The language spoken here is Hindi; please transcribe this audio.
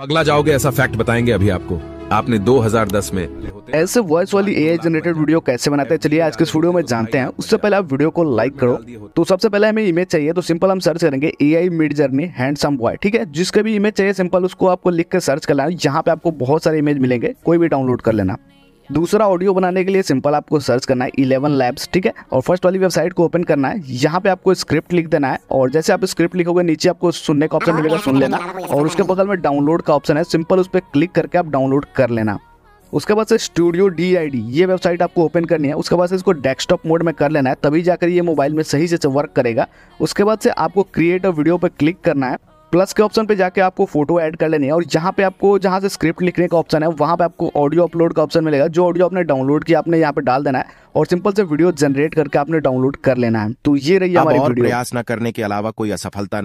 पगला जाओगे ऐसा फैक्ट बताएंगे अभी आपको आपने 2010 में ऐसे वॉइस वाली एआई जनरेटेड वीडियो कैसे बनाते हैं चलिए आज के इस वीडियो में जानते हैं उससे पहले आप वीडियो को लाइक करो तो सबसे पहले हमें इमेज चाहिए तो सिंपल हम सर्च करेंगे A I Midjourney handsome boy ठीक है जिसका भी इमेज चाहिए सिंपल उसको आपको लिख के सर्च कर लेना यहाँ पे आपको बहुत सारे इमेज मिलेंगे कोई भी डाउनलोड कर लेना दूसरा ऑडियो बनाने के लिए सिंपल आपको सर्च करना है इलेवन लैब्स ठीक है और फर्स्ट वाली वेबसाइट को ओपन करना है यहाँ पे आपको स्क्रिप्ट लिख देना है और जैसे आप स्क्रिप्ट लिखोगे नीचे आपको सुनने का ऑप्शन मिलेगा सुन लेना और उसके बगल में डाउनलोड का ऑप्शन है सिंपल उस पर क्लिक करके आप डाउनलोड कर लेना उसके बाद से स्टूडियो डी आई डी ये वेबसाइट आपको ओपन करनी है उसके बाद से इसको डेस्कटॉप मोड में कर लेना है तभी जाकर ये मोबाइल में सही से वर्क करेगा उसके बाद से आपको क्रिएट अ वीडियो पर क्लिक करना है प्लस के ऑप्शन पे जाके आपको फोटो ऐड कर लेनी है और जहाँ पे आपको जहाँ से स्क्रिप्ट लिखने का ऑप्शन है वहाँ पे आपको ऑडियो अपलोड का ऑप्शन मिलेगा जो ऑडियो आपने डाउनलोड किया आपने यहाँ पे डाल देना है और सिंपल से वीडियो जनरेट करके आपने डाउनलोड कर लेना है तो ये रही हमारी प्रयास न करने के अलावा कोई असफलता नहीं